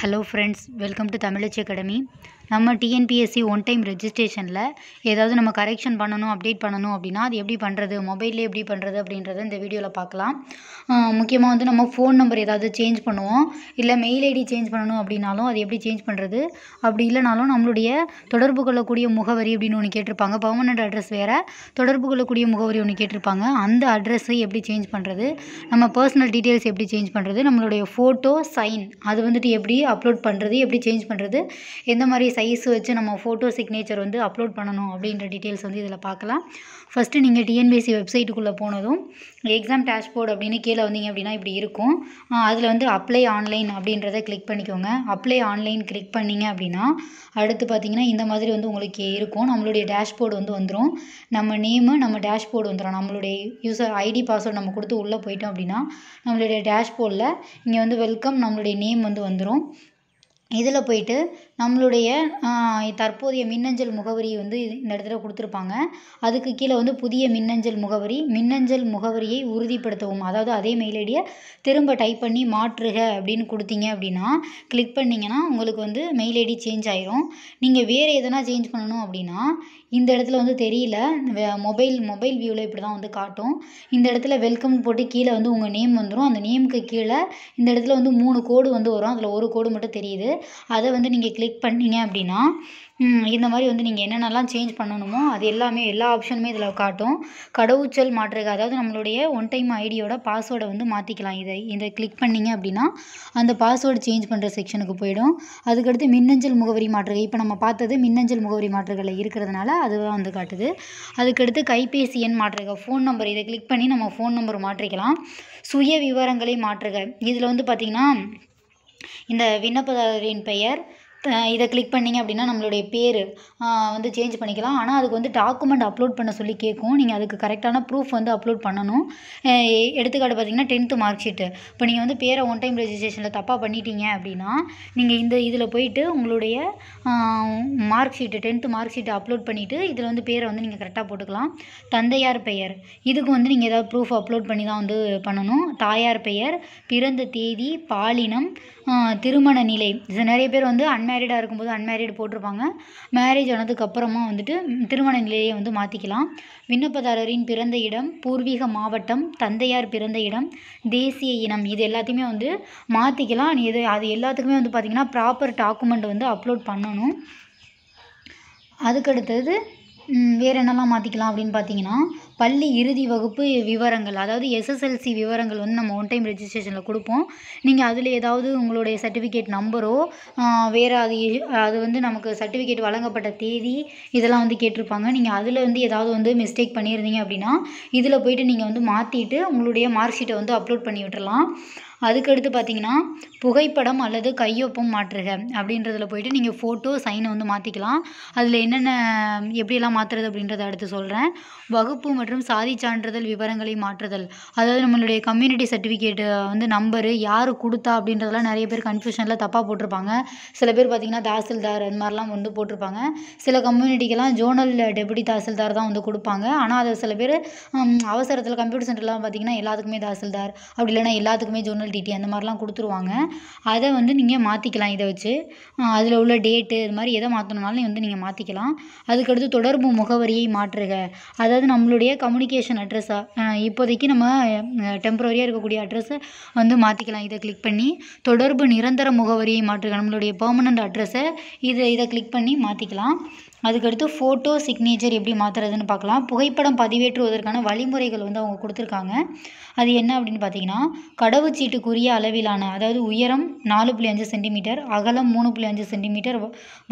hello friends welcome to Tamilachi academy நம்ம TNPSC one time ரெஜிஸ்ட்ரேஷனில் ஏதாவது நம்ம கரெக்ஷன் பண்ணணும் அப்டேட் பண்ணணும் அப்படின்னா அது எப்படி பண்ணுறது மொபைலில் எப்படி பண்ணுறது அப்படின்றத இந்த வீடியோவில் பார்க்கலாம் முக்கியமாக வந்து நம்ம ஃபோன் நம்பர் ஏதாவது சேஞ்ச் பண்ணுவோம் இல்லை மெயில் ஐடி சேஞ்ச் பண்ணணும் அப்படின்னாலும் அது எப்படி சேஞ்ச் பண்ணுறது அப்படி இல்லைனாலும் நம்மளுடைய தொடர்பு கொள்ளக்கூடிய முகவரி அப்படின்னு ஒன்று கேட்டிருப்பாங்க பர்மனெண்ட் அட்ரஸ் வேறு தொடர்பு கொள்ளக்கூடிய முகவரி ஒன்று கேட்டிருப்பாங்க அந்த அட்ரஸை எப்படி சேஞ்ச் பண்ணுறது நம்ம பர்சனல் டீட்டெயில்ஸ் எப்படி சேஞ்ச் பண்ணுறது நம்மளுடைய ஃபோட்டோ சைன் அது வந்துட்டு எப்படி அப்லோட் பண்ணுறது எப்படி சேஞ்ச் பண்ணுறது எந்த மாதிரி சைஸ் வச்சு நம்ம ஃபோட்டோ சிக்னேச்சர் வந்து அப்லோட் பண்ணணும் அப்படின்ற டீட்டெயில்ஸ் வந்து இதில் பார்க்கலாம் ஃபஸ்ட்டு நீங்கள் டிஎன்பிஎஸ்சி வெப்சைட்டுக்குள்ளே போனதும் எக்ஸாம் டேஷ்போர்ட் அப்படின்னு கீழே வந்தீங்க அப்படின்னா இப்படி இருக்கும் அதில் வந்து அப்ளை ஆன்லைன் அப்படின்றத கிளிக் பண்ணிக்கோங்க அப்ளை ஆன்லைன் கிளிக் பண்ணிங்க அப்படின்னா அடுத்து பார்த்தீங்கன்னா இந்த மாதிரி வந்து உங்களுக்கு இருக்கும் நம்மளுடைய டேஷ்போர்டு வந்து வந்துடும் நம்ம நேமு நம்ம டேஷ்போர்டு வந்துடும் நம்மளுடைய யூசர் ஐடி பாஸ்வேர்டு நம்ம கொடுத்து உள்ளே போயிட்டோம் அப்படின்னா நம்மளுடைய டேஷ்போர்டில் இங்கே வந்து வெல்கம் நம்மளுடைய நேம் வந்து வந்துடும் இதில் போயிட்டு நம்மளுடைய தற்போதைய மின்னஞ்சல் முகவரி வந்து இந்த இடத்துல கொடுத்துருப்பாங்க அதுக்கு கீழே வந்து புதிய மின்னஞ்சல் முகவரி மின்னஞ்சல் முகவரியை உறுதிப்படுத்தவும் அதாவது அதே மெயில் ஐடியை திரும்ப டைப் பண்ணி மாற்றுக அப்படின்னு கொடுத்தீங்க அப்படின்னா கிளிக் பண்ணிங்கன்னா உங்களுக்கு வந்து மெயில் ஐடி சேஞ்ச் ஆயிரும் நீங்கள் வேறு எதனா சேஞ்ச் பண்ணணும் அப்படின்னா இந்த இடத்துல வந்து தெரியல மொபைல் மொபைல் வியூவில் இப்படி தான் வந்து காட்டும் இந்த இடத்துல வெல்கம் போட்டு கீழே வந்து உங்கள் நேம் வந்துடும் அந்த நேமுக்கு கீழே இந்த இடத்துல வந்து மூணு கோடு வந்து வரும் அதில் ஒரு கோடு மட்டும் தெரியுது அதை வந்து நீங்கள் கிளிக் கிளிக் பண்ணிங்க அப்படின்னா இந்த மாதிரி வந்து நீங்கள் என்னென்னலாம் சேஞ்ச் பண்ணணுமோ அது எல்லாமே எல்லா ஆப்ஷனுமே இதில் காட்டும் கடவுச்சல் மாற்றுக அதாவது நம்மளுடைய ஒன் டைம் ஐடியோட பாஸ்வேர்டை வந்து மாற்றிக்கலாம் இதை இதை கிளிக் பண்ணிங்க அப்படின்னா அந்த பாஸ்வேர்டு சேஞ்ச் பண்ணுற செக்ஷனுக்கு போயிடும் அதுக்கடுத்து மின்னஞ்சல் முகவரி மாற்றுகை இப்போ நம்ம பார்த்தது மின்னஞ்சல் முகவரி மாற்றுகளை இருக்கிறதுனால அதுதான் வந்து காட்டுது அதுக்கடுத்து கைபேசி எண் மாற்றுக ஃபோன் நம்பர் இதை கிளிக் பண்ணி நம்ம ஃபோன் நம்பர் மாற்றிக்கலாம் சுய விவரங்களை மாற்றுக இதில் வந்து பார்த்திங்கன்னா இந்த விண்ணப்பதாரரின் பெயர் இதை க்ளிக் பண்ணிங்க அப்படின்னா நம்மளுடைய பேர் வந்து சேஞ்ச் பண்ணிக்கலாம் ஆனால் அதுக்கு வந்து டாக்குமெண்ட் அப்லோட் பண்ண சொல்லி கேட்கும் நீங்கள் அதுக்கு கரெக்டான ப்ரூஃப் வந்து அப்லோட் பண்ணணும் எடுத்துக்காட்டு பார்த்தீங்கன்னா டென்த்து மார்க் ஷீட்டு இப்போ நீங்கள் வந்து பேரை ஒன் டைம் ரெஜிஸ்ட்ரேஷனில் தப்பாக பண்ணிட்டீங்க அப்படின்னா நீங்கள் இந்த இதில் போயிட்டு உங்களுடைய mark sheet tenth mark sheet upload பண்ணிவிட்டு இதில் வந்து பேரை வந்து நீங்கள் கரெக்டாக போட்டுக்கலாம் தந்தையார் பெயர் இதுக்கு வந்து நீங்கள் ஏதாவது ப்ரூஃப் அப்லோட் பண்ணி தான் வந்து பண்ணணும் தாயார் பெயர் பிறந்த தேதி பாலினம் திருமண நிலை இது நிறைய பேர் வந்து அன்மே அன்மேரிடாக இருக்கும்போது அன்மேரிடு போட்டிருப்பாங்க மேரேஜ் ஆனதுக்கப்புறமா வந்துட்டு திருமண நிலையை வந்து மாற்றிக்கலாம் விண்ணப்பதாரரின் பிறந்த இடம் பூர்வீக மாவட்டம் தந்தையார் பிறந்த இடம் தேசிய இனம் இது எல்லாத்தையுமே வந்து மாற்றிக்கலாம் இது அது எல்லாத்துக்குமே வந்து பார்த்திங்கன்னா ப்ராப்பர் டாக்குமெண்ட் வந்து அப்லோட் பண்ணணும் அதுக்கடுத்தது வேறு என்னெல்லாம் மாற்றிக்கலாம் அப்படின்னு பார்த்தீங்கன்னா பள்ளி இறுதி வகுப்பு விவரங்கள் அதாவது எஸ்எஸ்எல்சி விவரங்கள் வந்து நம்ம ஒன் டைம் ரெஜிஸ்ட்ரேஷனில் கொடுப்போம் நீங்கள் அதில் ஏதாவது உங்களுடைய சர்டிஃபிகேட் நம்பரோ வேறு அது அது வந்து நமக்கு சர்டிஃபிகேட் வழங்கப்பட்ட தேதி இதெல்லாம் வந்து கேட்டிருப்பாங்க நீங்கள் அதில் வந்து ஏதாவது வந்து மிஸ்டேக் பண்ணியிருந்தீங்க அப்படின்னா இதில் போயிட்டு நீங்கள் வந்து மாற்றிட்டு உங்களுடைய மார்க் ஷீட்டை வந்து அப்லோட் பண்ணி விட்டுரலாம் அதுக்கடுத்து பார்த்தீங்கன்னா புகைப்படம் அல்லது கையொப்பம் மாற்றுக அப்படின்றதில் போயிட்டு நீங்கள் ஃபோட்டோ சைனை வந்து மாற்றிக்கலாம் அதில் என்னென்ன எப்படியெல்லாம் மாற்றுறது அப்படின்றத அடுத்து சொல்கிறேன் வகுப்பு மற்றும் சாதி சான்றிதழ் விவரங்களை மாற்றுதல் அதாவது நம்மளுடைய கம்யூனிட்டி சர்டிஃபிகேட்டு வந்து நம்பரு யார் கொடுத்தா அப்படின்றதெல்லாம் நிறைய பேர் கன்ஃபியூஷனில் தப்பாக போட்டிருப்பாங்க சில பேர் பார்த்திங்கன்னா தாசில்தார் அந்த மாதிரிலாம் வந்து போட்டிருப்பாங்க சில கம்யூனிட்டிக்கெல்லாம் ஜோனல் டெபுட்டி தாசில்தார் தான் வந்து கொடுப்பாங்க ஆனால் அதை சில பேர் அவசரத்தில் கம்ப்யூட்டர் சென்டர்லாம் பார்த்திங்கன்னா எல்லாத்துக்குமே தாசில்தார் அப்படி இல்லைனா எல்லாத்துக்குமே ஜோனல் டிடி அந்த மாதிரிலாம் கொடுத்துருவாங்க அதை வந்து நீங்கள் மாற்றிக்கலாம் இதை வச்சு அதில் உள்ள டேட்டு இது மாதிரி எதை மாற்றணுனாலும் வந்து நீங்கள் மாற்றிக்கலாம் அதுக்கடுத்து தொடர்பு தொடர்பு முகவரியை மாற்றுக அதாவது நம்மளுடைய கம்யூனிகேஷன் அட்ரஸாக இப்போதைக்கு நம்ம டெம்ப்ரவரியாக இருக்கக்கூடிய அட்ரஸை வந்து மாற்றிக்கலாம் இதை கிளிக் பண்ணி தொடர்பு நிரந்தர முகவரியை மாற்றுக நம்மளுடைய பர்மனெண்ட் அட்ரஸை இதை இதை கிளிக் பண்ணி மாற்றிக்கலாம் அதுக்கடுத்து ஃபோட்டோ சிக்னேச்சர் எப்படி மாற்றுறதுன்னு பார்க்கலாம் புகைப்படம் பதிவேற்றுவதற்கான வழிமுறைகள் வந்து அவங்க கொடுத்துருக்காங்க அது என்ன அப்படின்னு பார்த்தீங்கன்னா கடவுச்சீட்டுக்குரிய அளவிலான அதாவது உயரம் நாலு புள்ளி அஞ்சு சென்டிமீட்டர் அகலம் மூணு புள்ளி அஞ்சு சென்டிமீட்டர்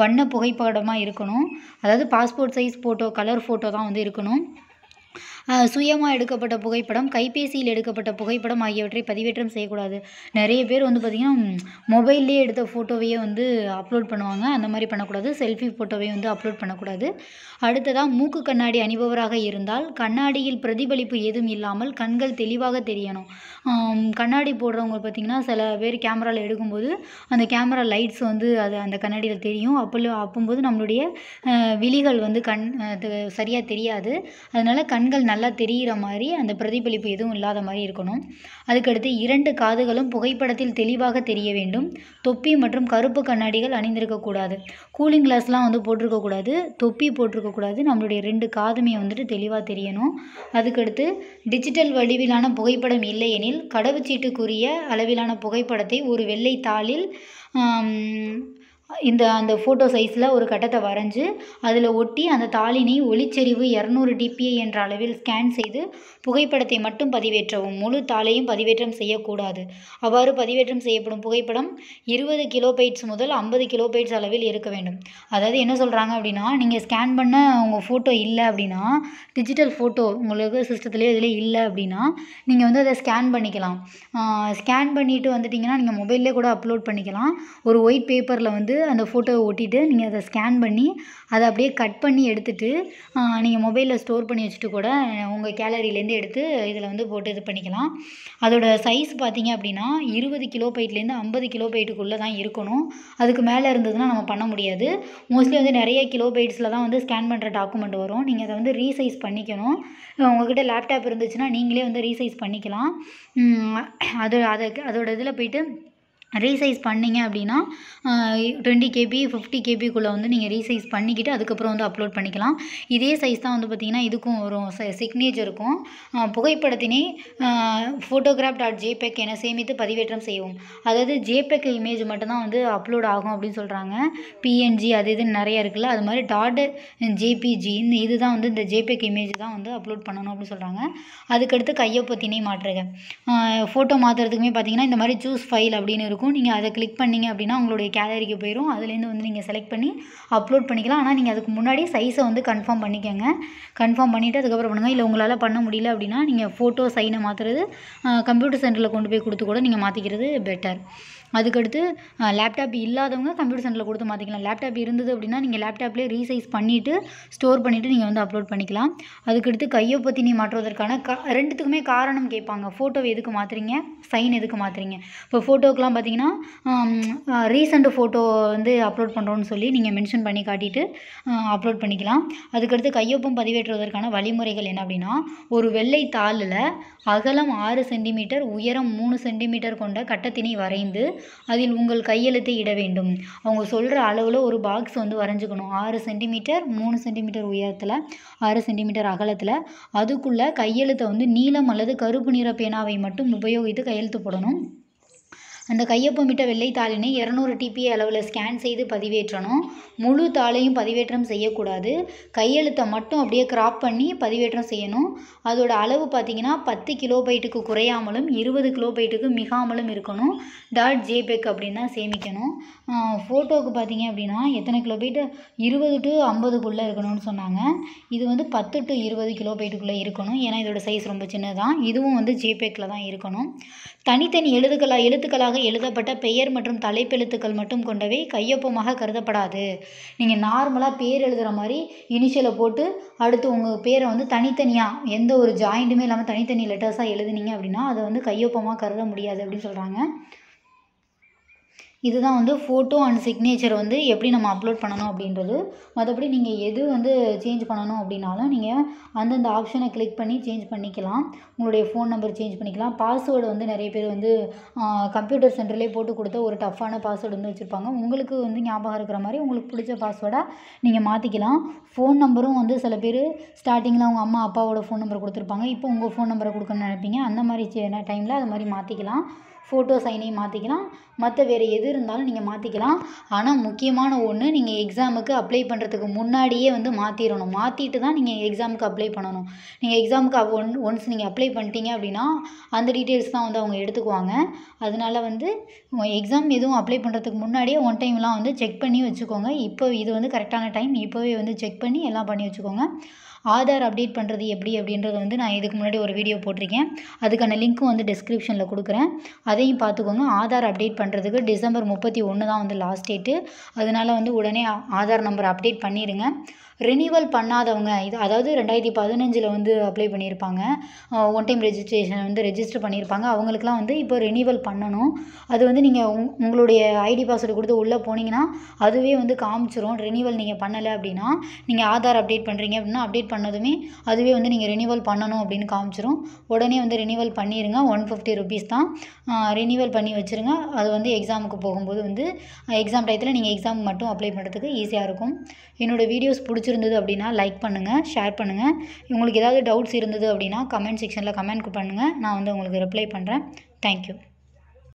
வண்ண புகைப்படமாக இருக்கணும் அதாவது passport size photo colour photo தான் வந்து இருக்கணும் சுயமாக எடுக்கப்பட்ட புகைப்படம் கைபேசியில் எடுக்கப்பட்ட புகைப்படம் ஆகியவற்றை பதிவேற்றம் செய்யக்கூடாது நிறைய பேர் வந்து பார்த்திங்கன்னா மொபைல்லே எடுத்த ஃபோட்டோவையே வந்து அப்லோட் பண்ணுவாங்க அந்த மாதிரி பண்ணக்கூடாது செல்ஃபி ஃபோட்டோவை வந்து அப்லோட் பண்ணக்கூடாது அடுத்ததாக மூக்கு கண்ணாடி அணிபவராக இருந்தால் கண்ணாடியில் பிரதிபலிப்பு ஏதும் இல்லாமல் கண்கள் தெளிவாக தெரியணும் கண்ணாடி போடுறவங்க பார்த்திங்கன்னா சில பேர் கேமராவில் எடுக்கும்போது அந்த கேமரா லைட்ஸ் வந்து அது அந்த கண்ணாடியில் தெரியும் அப்போ அப்பும்போது நம்மளுடைய விழிகள் வந்து கண் சரியாக தெரியாது அதனால் கண்கள் நல்லா தெரிகிற மாதிரி அந்த பிரதிபலிப்பு எதுவும் இல்லாத மாதிரி இருக்கணும் அதுக்கடுத்து இரண்டு காதுகளும் புகைப்படத்தில் தெளிவாக தெரிய வேண்டும் தொப்பி மற்றும் கருப்பு கண்ணாடிகள் அணிந்திருக்கக்கூடாது கூலிங் கிளாஸ்லாம் வந்து போட்டிருக்கக்கூடாது தொப்பி போட்டிருக்கக்கூடாது நம்மளுடைய ரெண்டு காதுமே வந்துட்டு தெளிவாக தெரியணும் அதுக்கடுத்து டிஜிட்டல் வடிவிலான புகைப்படம் இல்லையெனில் கடவுச்சீட்டுக்குரிய அளவிலான புகைப்படத்தை ஒரு வெள்ளை தாளில் இந்த அந்த ஃபோட்டோ சைஸில் ஒரு கட்டத்தை வரைஞ்சி அதில் ஒட்டி அந்த தாளினை ஒளிச்செறிவு இரநூறு டிபிஐ என்ற அளவில் ஸ்கேன் செய்து புகைப்படத்தை மட்டும் பதிவேற்றவும் முழு தாளையும் பதிவேற்றம் செய்யக்கூடாது அவ்வாறு பதிவேற்றம் செய்யப்படும் புகைப்படம் இருபது கிலோபைட்ஸ் முதல் ஐம்பது கிலோபைட்ஸ் அளவில் இருக்க வேண்டும் அதாவது என்ன சொல்கிறாங்க அப்படின்னா நீங்கள் ஸ்கேன் பண்ண உங்கள் ஃபோட்டோ இல்லை அப்படின்னா டிஜிட்டல் ஃபோட்டோ உங்களுக்கு சிஸ்டத்துலேயே இதில் இல்லை அப்படின்னா நீங்கள் வந்து அதை ஸ்கேன் பண்ணிக்கலாம் ஸ்கேன் பண்ணிவிட்டு வந்துட்டிங்கன்னா நீங்கள் மொபைல்லே கூட அப்லோட் பண்ணிக்கலாம் ஒரு ஒயிட் பேப்பரில் வந்து எடுத்து அந்த ஃபோட்டோவை ஒட்டிட்டு நீங்கள் அதை ஸ்கேன் பண்ணி அதை அப்படியே கட் பண்ணி எடுத்துகிட்டு நீங்கள் மொபைலில் ஸ்டோர் பண்ணி வச்சுட்டு கூட உங்கள் கேலரியிலேருந்து எடுத்து இதில் வந்து போட்டு இது பண்ணிக்கலாம் அதோட சைஸ் பார்த்திங்க அப்படின்னா இருபது கிலோ பைட்லேருந்து ஐம்பது கிலோ பைட்டுக்குள்ளே தான் இருக்கணும் அதுக்கு மேலே இருந்ததுன்னா நம்ம பண்ண முடியாது மோஸ்ட்லி வந்து நிறைய கிலோ பைட்ஸில் தான் வந்து ஸ்கேன் பண்ணுற டாக்குமெண்ட் வரும் நீங்கள் அதை வந்து ரீசைஸ் பண்ணிக்கணும் உங்கள்கிட்ட லேப்டாப் இருந்துச்சுன்னா நீங்களே வந்து ரீசைஸ் பண்ணிக்கலாம் அது அதை அதோட இதில் போயிட்டு ரீசைஸ் பண்ணிங்க அப்படின்னா டுவெண்ட்டி கேபி ஃபிஃப்டி கேபிக்குள்ளே வந்து நீங்கள் ரீசைஸ் பண்ணிக்கிட்டு அதுக்கப்புறம் வந்து அப்லோட் பண்ணிக்கலாம் இதே சைஸ் தான் வந்து பார்த்திங்கன்னா இதுக்கும் வரும் சிக்னேச்சருக்கும் புகைப்படத்தினை ஃபோட்டோகிராஃப் டாட் ஜேபெக் என சேமித்து பதிவேற்றம் செய்வோம் அதாவது ஜேபெக் இமேஜ் மட்டும்தான் வந்து அப்லோட் ஆகும் அப்படின்னு சொல்கிறாங்க பிஎன்ஜி அது இதுன்னு நிறைய இருக்குல்ல அது மாதிரி டாட் ஜேபிஜி இந்த இதுதான் வந்து இந்த ஜேபெக் இமேஜ் தான் வந்து அப்லோட் பண்ணணும் அப்படின்னு சொல்கிறாங்க அதுக்கடுத்து கையொப்பத்தினை மாற்றுக ஃபோட்டோ மாற்றுறதுக்குமே பார்த்திங்கன்னா இந்த மாதிரி சூஸ் ஃபைல் அப்படின்னு இருக்கும் இருக்கும் நீங்கள் அதை கிளிக் பண்ணிங்க அப்படின்னா உங்களுடைய கேலரிக்கு போயிடும் அதுலேருந்து வந்து நீங்கள் செலக்ட் பண்ணி அப்லோட் பண்ணிக்கலாம் ஆனால் நீங்கள் அதுக்கு முன்னாடி சைஸை வந்து கன்ஃபார்ம் பண்ணிக்கோங்க கன்ஃபார்ம் பண்ணிவிட்டு அதுக்கப்புறம் பண்ணுங்கள் இல்லை உங்களால் பண்ண முடியல அப்படின்னா நீங்கள் ஃபோட்டோ சைனை மாற்றுறது கம்ப்யூட்டர் சென்டரில் கொண்டு போய் கொடுத்து கூட நீங்கள் மாற்றிக்கிறது பெட்டர் அதுக்கடுத்து லேப்டாப் இல்லாதவங்க கம்ப்யூட்டர் சென்டரில் கொடுத்து மாற்றிக்கலாம் லேப்டாப் இருந்தது அப்படின்னா நீங்கள் லேப்டாப்லேயே ரீசைஸ் பண்ணிவிட்டு ஸ்டோர் பண்ணிவிட்டு நீங்கள் வந்து அப்லோட் பண்ணிக்கலாம் அதுக்கடுத்து கையொப்பத்தினை மாற்றுவதற்கான க ரெண்டுத்துக்குமே காரணம் கேட்பாங்க ஃபோட்டோவை எதுக்கு மாற்றுறீங்க சைன் எதுக்கு மாற்றுறீங்க இப்போ ஃபோட்டோக்கெலாம் பார்த்தீங்கன்னா ரீசண்ட் ஃபோட்டோ வந்து அப்லோட் பண்ணுறோன்னு சொல்லி நீங்கள் மென்ஷன் பண்ணி காட்டிட்டு அப்லோட் பண்ணிக்கலாம் அதுக்கடுத்து கையொப்பம் பதிவேற்றுவதற்கான வழிமுறைகள் என்ன அப்படின்னா ஒரு வெள்ளை தாளில் அகலம் ஆறு சென்டிமீட்டர் உயரம் மூணு சென்டிமீட்டர் கொண்ட கட்டத்தினை வரைந்து அதில் உங்கள் கையெழுத்தை இட வேண்டும் அவங்க சொல்கிற அளவில் ஒரு பாக்ஸ் வந்து வரைஞ்சிக்கணும் ஆறு சென்டிமீட்டர் மூணு சென்டிமீட்டர் உயரத்தில் ஆறு சென்டிமீட்டர் அகலத்தில் அதுக்குள்ளே கையெழுத்தை வந்து நீலம் அல்லது கருப்பு நிற பேனாவை மட்டும் உபயோகித்து கையெழுத்து போடணும் அந்த கையொப்பமிட்ட வெள்ளை தாளினை இரநூறு டிபிஏ அளவில் ஸ்கேன் செய்து பதிவேற்றணும் முழு தாளையும் பதிவேற்றம் செய்யக்கூடாது கையெழுத்தை மட்டும் அப்படியே கிராப் பண்ணி பதிவேற்றம் செய்யணும் அதோடய அளவு பார்த்திங்கன்னா பத்து கிலோபைட்டுக்கு குறையாமலும் இருபது கிலோபைட்டுக்கு மிகாமலும் இருக்கணும் டாட் ஜேபெக் அப்படின்னு சேமிக்கணும் ஃபோட்டோவுக்கு பார்த்தீங்க அப்படின்னா எத்தனை கிலோபைட்டு இருபது டு ஐம்பதுக்குள்ளே இருக்கணும்னு சொன்னாங்க இது வந்து பத்து டு இருபது கிலோபைட்டுக்குள்ளே இருக்கணும் ஏன்னா இதோட சைஸ் ரொம்ப சின்னதான் இதுவும் வந்து ஜேபெக்கில் தான் இருக்கணும் தனித்தனி எழுதுகளா எழுத்துக்களாக எழுதப்பட்ட பெயர் மற்றும் தலைப்பெழுத்துக்கள் மட்டும் கொண்டவை கையொப்பமாக கருதப்படாது நீங்கள் நார்மலாக பேர் எழுதுகிற மாதிரி இனிஷியலை போட்டு அடுத்து உங்கள் பேரை வந்து தனித்தனியாக எந்த ஒரு ஜாயிண்ட்டுமே இல்லாமல் தனித்தனி லெட்டர்ஸாக எழுதுனீங்க அப்படின்னா அதை வந்து கையொப்பமாக கருத முடியாது அப்படின்னு சொல்கிறாங்க இதுதான் வந்து ஃபோட்டோ அண்ட் சிக்னேச்சர் வந்து எப்படி நம்ம அப்லோட் பண்ணணும் அப்படின்றது மற்றபடி நீங்கள் எது வந்து சேஞ்ச் பண்ணணும் அப்படின்னாலும் நீங்கள் அந்தந்த ஆப்ஷனை கிளிக் பண்ணி சேஞ்ச் பண்ணிக்கலாம் உங்களுடைய ஃபோன் நம்பர் சேஞ்ச் பண்ணிக்கலாம் பாஸ்வேர்டு வந்து நிறைய பேர் வந்து கம்ப்யூட்டர் சென்டர்லேயே போட்டு கொடுத்த ஒரு டஃப்பான பாஸ்வேர்டு வந்து வச்சுருப்பாங்க உங்களுக்கு வந்து ஞாபகம் இருக்கிற மாதிரி உங்களுக்கு பிடிச்ச பாஸ்வேர்டாக நீங்கள் மாற்றிக்கலாம் ஃபோன் நம்பரும் வந்து சில பேர் ஸ்டார்டிங்கில் அவங்க அம்மா அப்பாவோட ஃபோன் நம்பர் கொடுத்துருப்பாங்க இப்போ உங்கள் ஃபோன் நம்பரை கொடுக்கணும்னு நினைப்பீங்க அந்த மாதிரி டைமில் அது மாதிரி மாற்றிக்கலாம் ஃபோட்டோ சைனையும் மாற்றிக்கலாம் மற்ற வேறு எது இருந்தாலும் நீங்கள் மாற்றிக்கலாம் ஆனால் முக்கியமான ஒன்று நீங்கள் எக்ஸாமுக்கு அப்ளை பண்ணுறதுக்கு முன்னாடியே வந்து மாற்றிடணும் மாற்றிட்டு தான் நீங்கள் எக்ஸாமுக்கு அப்ளை பண்ணணும் நீங்கள் எக்ஸாமுக்கு ஒன் ஒன்ஸ் நீங்கள் அப்ளை பண்ணிட்டீங்க அப்படின்னா அந்த டீட்டெயில்ஸ் தான் வந்து அவங்க எடுத்துக்குவாங்க அதனால் வந்து எக்ஸாம் எதுவும் அப்ளை பண்ணுறதுக்கு முன்னாடியே ஒன் டைம்லாம் வந்து செக் பண்ணி வச்சுக்கோங்க இப்போ இது வந்து கரெக்டான டைம் இப்போவே வந்து செக் பண்ணி எல்லாம் பண்ணி வச்சுக்கோங்க ஆதார் அப்டேட் பண்ணுறது எப்படி அப்படின்றத வந்து நான் இதுக்கு முன்னாடி ஒரு வீடியோ போட்டிருக்கேன் அதுக்கான லிங்க்கும் வந்து டிஸ்கிரிப்ஷனில் கொடுக்குறேன் அதையும் பார்த்துக்கோங்க ஆதார் அப்டேட் பண்ணுறதுக்கு டிசம்பர் முப்பத்தி ஒன்று தான் வந்து லாஸ்ட் டேட்டு அதனால் வந்து உடனே ஆதார் நம்பர் அப்டேட் பண்ணிடுங்க ரினீவல் பண்ணாதவங்க இது அதாவது ரெண்டாயிரத்தி பதினஞ்சில் வந்து அப்ளை பண்ணியிருப்பாங்க ஒன் டைம் ரெஜிஸ்ட்ரேஷன் வந்து ரெஜிஸ்டர் பண்ணியிருப்பாங்க அவங்களுக்குலாம் வந்து இப்போ ரினீவல் பண்ணணும் அது வந்து நீங்கள் உங் உங்களுடைய ஐடி பாஸ்வேர்டு கொடுத்து உள்ளே போனீங்கன்னா அதுவே வந்து காமிச்சிரும் ரினீவல் நீங்கள் பண்ணலை அப்படின்னா நீங்கள் ஆதார் அப்டேட் பண்ணுறீங்க அப்படின்னா அப்டேட் பண்ணதுமே அதுவே வந்து நீங்கள் ரினீவல் பண்ணணும் அப்படின்னு காமிச்சிரும் உடனே வந்து ரினீவல் பண்ணிடுங்க ஒன் ஃபிஃப்டி ருபீஸ் தான் ரினீவல் பண்ணி வச்சுருங்க அது வந்து எக்ஸாமுக்கு போகும்போது வந்து எக்ஸாம் டயத்தில் நீங்கள் எக்ஸாம் மட்டும் அப்ளை பண்ணுறதுக்கு ஈஸியாக இருக்கும் என்னோடய வீடியோஸ் பிடிச்சி பிடிச்சிருந்தது அப்படின்னா லைக் பண்ணுங்கள் ஷேர் பண்ணுங்கள் உங்களுக்கு ஏதாவது டவுட்ஸ் இருந்தது அப்படின்னா கமெண்ட் செக்ஷனில் கமெண்ட் பண்ணுங்கள் நான் வந்து உங்களுக்கு ரிப்ளை பண்ணுறேன் தேங்க் யூ